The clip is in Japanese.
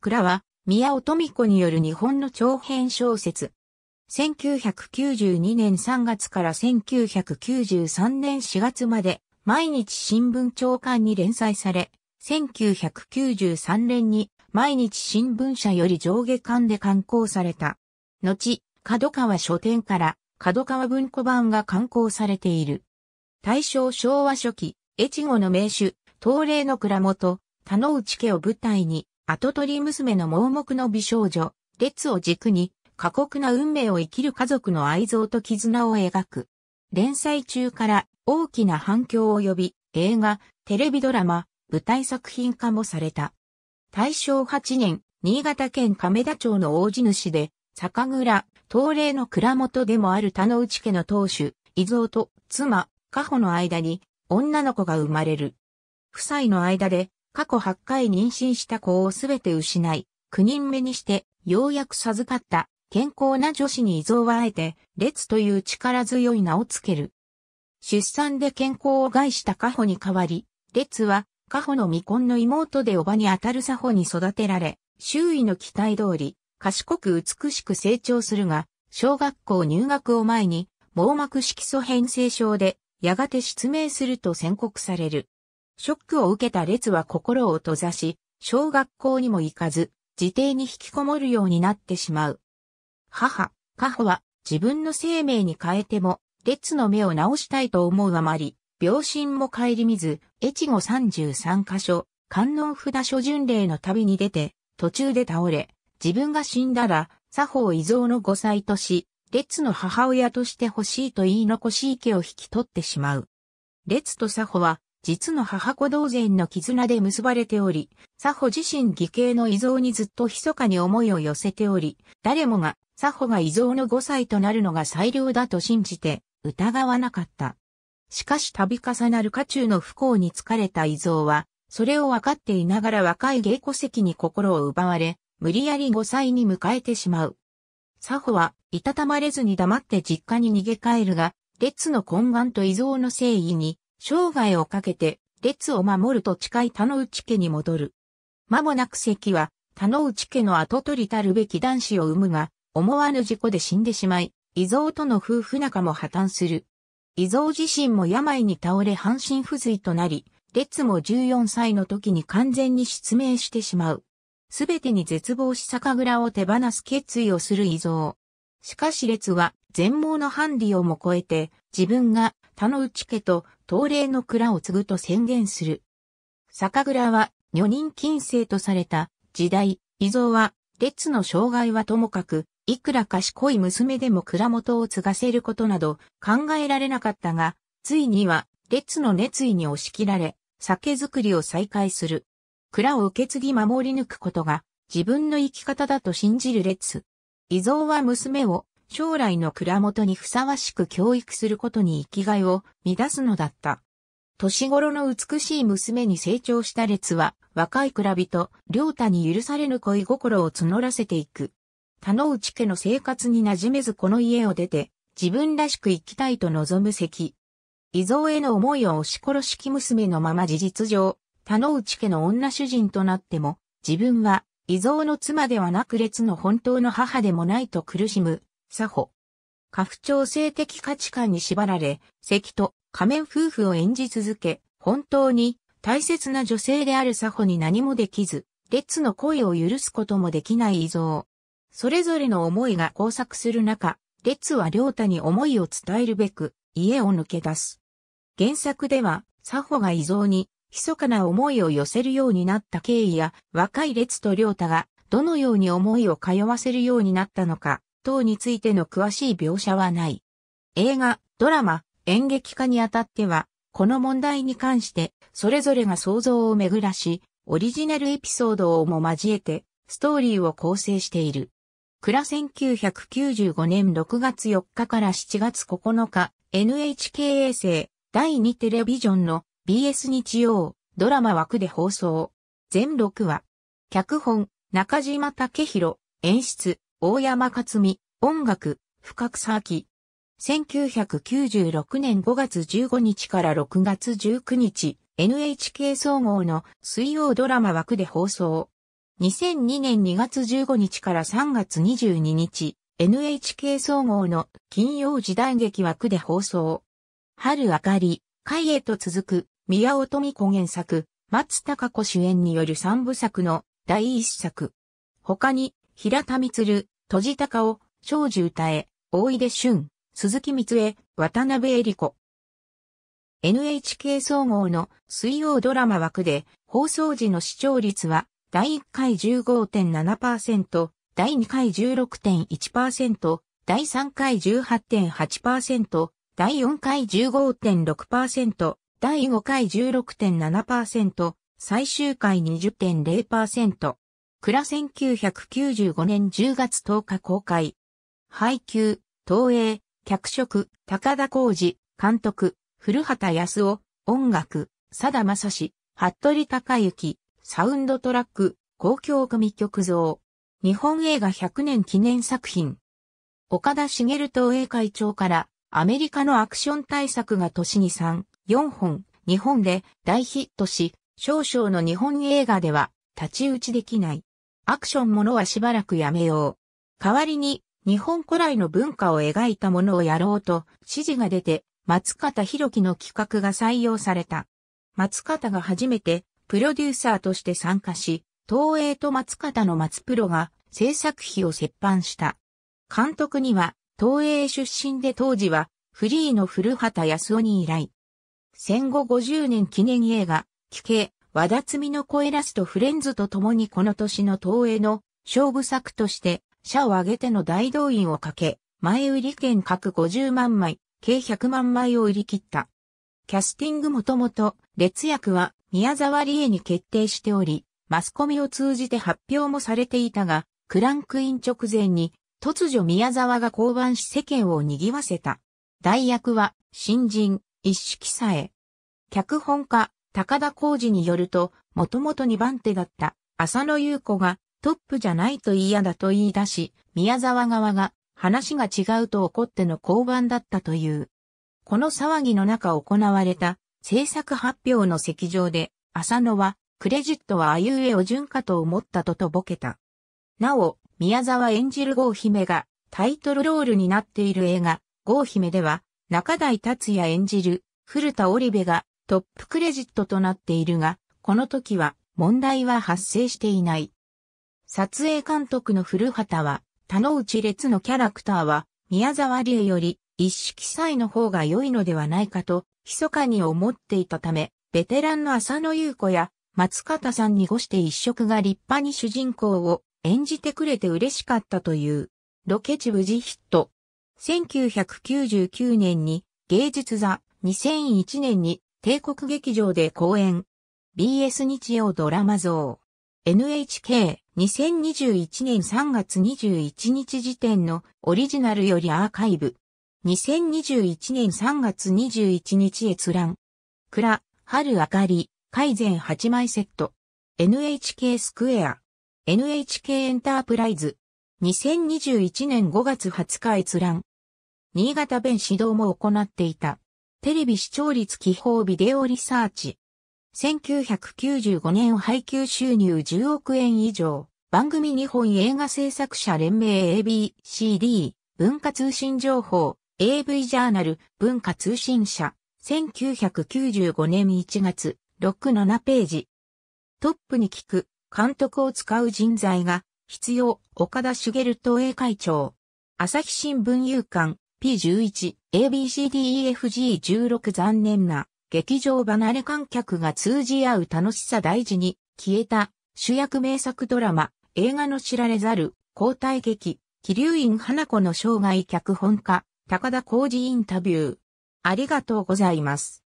蔵は、宮尾富子による日本の長編小説。1992年3月から1993年4月まで、毎日新聞長官に連載され、1993年に毎日新聞社より上下官で刊行された。後、角川書店から角川文庫版が刊行されている。大正昭和初期、越後の名手、東霊の蔵元、田之内家を舞台に、後取り娘の盲目の美少女、列を軸に、過酷な運命を生きる家族の愛憎と絆を描く。連載中から大きな反響を呼び、映画、テレビドラマ、舞台作品化もされた。大正8年、新潟県亀田町の大地主で、酒蔵、東霊の蔵元でもある田之内家の当主、伊蔵と妻、加穂の間に、女の子が生まれる。夫妻の間で、過去8回妊娠した子をすべて失い、9人目にして、ようやく授かった、健康な女子に遺贈はあえて、列という力強い名をつける。出産で健康を害したカホに代わり、列は、カホの未婚の妹でおばにあたるサホに育てられ、周囲の期待通り、賢く美しく成長するが、小学校入学を前に、網膜色素変性症で、やがて失明すると宣告される。ショックを受けた列は心を閉ざし、小学校にも行かず、自邸に引きこもるようになってしまう。母、カホは自分の生命に変えても、列の目を直したいと思うあまり、病身も顧みず、越後33カ所、観音札所巡礼の旅に出て、途中で倒れ、自分が死んだら、作法遺贈の5歳とし、列の母親として欲しいと言い残し池を引き取ってしまう。列と作法は実の母子同然の絆で結ばれており、佐保自身義兄の遺贈にずっと密かに思いを寄せており、誰もが佐保が遺贈の5歳となるのが最良だと信じて疑わなかった。しかし度重なる家中の不幸に疲れた遺贈は、それを分かっていながら若い芸戸籍に心を奪われ、無理やり5歳に迎えてしまう。佐保は、いたたまれずに黙って実家に逃げ帰るが、列の懇願と遺贈の誠意に、生涯をかけて、列を守ると誓い田之内家に戻る。間もなく関は、田之内家の後取りたるべき男子を産むが、思わぬ事故で死んでしまい、伊蔵との夫婦仲も破綻する。伊蔵自身も病に倒れ半身不随となり、列も14歳の時に完全に失明してしまう。すべてに絶望し酒蔵を手放す決意をする伊蔵。しかし列は全盲のハンディをも超えて自分が田の内家と東霊の蔵を継ぐと宣言する。酒蔵は女人禁制とされた時代、遺蔵は列の障害はともかく、いくら賢い娘でも蔵元を継がせることなど考えられなかったが、ついには列の熱意に押し切られ、酒造りを再開する。蔵を受け継ぎ守り抜くことが自分の生き方だと信じる列。遺蔵は娘を将来の蔵元にふさわしく教育することに生きがいを乱すのだった。年頃の美しい娘に成長した列は、若い蔵人、良太に許されぬ恋心を募らせていく。田之内家の生活に馴染めずこの家を出て、自分らしく生きたいと望む席。遺贈への思いを押し殺しき娘のまま事実上、田之内家の女主人となっても、自分は遺贈の妻ではなく列の本当の母でもないと苦しむ。作法。家父長性的価値観に縛られ、関と仮面夫婦を演じ続け、本当に大切な女性である作法に何もできず、列の恋を許すこともできない遺像。それぞれの思いが交錯する中、列は良太に思いを伝えるべく、家を抜け出す。原作では、作法が遺像に、密かな思いを寄せるようになった経緯や、若い列と良太が、どのように思いを通わせるようになったのか、等についての詳しい描写はない。映画、ドラマ、演劇化にあたっては、この問題に関して、それぞれが想像を巡らし、オリジナルエピソードをも交えて、ストーリーを構成している。倉1995年6月4日から7月9日、NHK 衛星、第2テレビジョンの BS 日曜、ドラマ枠で放送。全6話。脚本、中島武宏、演出、大山克美、音楽、深草明。1996年5月15日から6月19日、NHK 総合の水曜ドラマ枠で放送。2002年2月15日から3月22日、NHK 総合の金曜時代劇枠で放送。春あかり、海へと続く、宮尾富子原作、松高子主演による三部作の第一作。他に、平田光、戸地隆夫、庄司歌え、大井出俊、鈴木光恵、渡辺恵理子。NHK 総合の水曜ドラマ枠で放送時の視聴率は第1回15.7%、第2回16.1%、第3回18.8%、第4回15.6%、第5回16.7%、最終回20.0%。倉1995年10月10日公開。配給、東映、脚色、高田浩二、監督、古畑康夫、音楽、佐田正史、服部隆之、サウンドトラック、公共組曲像。日本映画100年記念作品。岡田茂東映会長からアメリカのアクション大作が年に3、4本、日本で大ヒットし、少々の日本映画では立ち打ちできない。アクションものはしばらくやめよう。代わりに、日本古来の文化を描いたものをやろうと指示が出て、松方弘樹の企画が採用された。松方が初めてプロデューサーとして参加し、東映と松方の松プロが制作費を折半した。監督には東映出身で当時はフリーの古畑康夫に依頼。戦後50年記念映画、奇形、和田摘みの声ラストフレンズと共にこの年の東映の勝負作として、社を挙げての大動員をかけ、前売り券各50万枚、計100万枚を売り切った。キャスティングもともと、列役は宮沢理恵に決定しており、マスコミを通じて発表もされていたが、クランクイン直前に、突如宮沢が降板し世間を賑わせた。代役は、新人、一式さえ。脚本家、高田浩二によると、もともと2番手だった浅野優子がトップじゃないと嫌だと言い出し、宮沢側が話が違うと怒っての交番だったという。この騒ぎの中行われた制作発表の席上で、浅野はクレジットはあいうえお順かと思ったととぼけた。なお、宮沢演じる郷姫がタイトルロールになっている映画、郷姫では、中台達也演じる古田織部がトップクレジットとなっているが、この時は問題は発生していない。撮影監督の古畑は、田之内列のキャラクターは、宮沢りより、一色祭の方が良いのではないかと、密かに思っていたため、ベテランの浅野優子や、松方さんにごして一色が立派に主人公を演じてくれて嬉しかったという、ロケ地無事ヒット。1999年に、芸術座、2001年に、帝国劇場で公演。BS 日曜ドラマ像。NHK 2021年3月21日時点のオリジナルよりアーカイブ。2021年3月21日閲覧。蔵、春明かり、改善8枚セット。NHK スクエア。NHK エンタープライズ。2021年5月20日閲覧。新潟弁指導も行っていた。テレビ視聴率記法ビデオリサーチ。1995年配給収入10億円以上、番組日本映画制作者連盟 ABCD、文化通信情報、AV ジャーナル、文化通信社、1995年1月、67ページ。トップに聞く、監督を使う人材が、必要、岡田茂と英会長。朝日新聞有刊、P11、ABCDEFG16 残念な、劇場離れ観客が通じ合う楽しさ大事に、消えた、主役名作ドラマ、映画の知られざる、交代劇、気流院花子の生涯脚本家、高田浩二インタビュー。ありがとうございます。